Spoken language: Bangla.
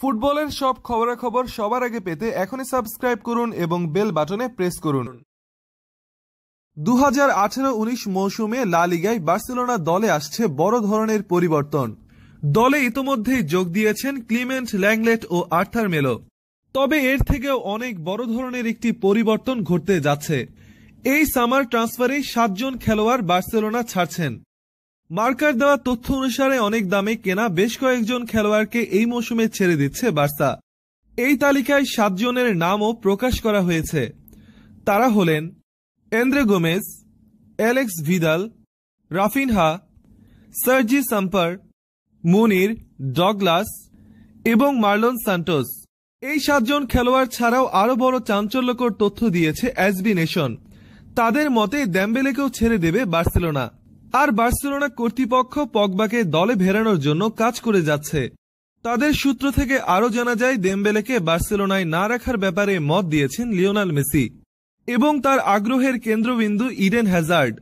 ফুটবলের সব খবরাখবর সবার আগে পেতে এখনই সাবস্ক্রাইব করুন এবং বেল বাটনে প্রেস করুন দু হাজার আঠেরো উনিশ মৌসুমে লা লিগায় বার্সেলোনা দলে আসছে বড় ধরনের পরিবর্তন দলে ইতোমধ্যেই যোগ দিয়েছেন ক্লিমেন্ট ল্যাংলেট ও আর্থার মেলো তবে এর থেকেও অনেক বড় ধরনের একটি পরিবর্তন ঘটতে যাচ্ছে এই সামার ট্রান্সফারে সাতজন খেলোয়াড় বার্সেলোনা ছাড়ছেন মার্কার দেওয়া তথ্য অনুসারে অনেক দামে কেনা বেশ কয়েকজন খেলোয়াড়কে এই মৌসুমে ছেড়ে দিচ্ছে বার্সা এই তালিকায় সাতজনের নামও প্রকাশ করা হয়েছে তারা হলেন Andre Gomes Alex Vidal Rafinha Sergi Samper Munir Douglas এবং মার্লন সান্টোস এই সাতজন খেলোয়াড় ছাড়াও আরও বড় চাঞ্চল্যকর তথ্য দিয়েছে অ্যাসবি নেশন তাদের মতে দ্যাম্বেলেকেও ছেড়ে দেবে বার্সেলোনা আর বার্সেলোনা কর্তৃপক্ষ পগবাকে দলে ভেরানোর জন্য কাজ করে যাচ্ছে তাদের সূত্র থেকে আরও জানা যায় দেমবেলেকে বার্সেলোনায় না রাখার ব্যাপারে মত দিয়েছেন লিওনাল মেসি এবং তার আগ্রহের কেন্দ্রবিন্দু ইডেন হ্যাজার্ড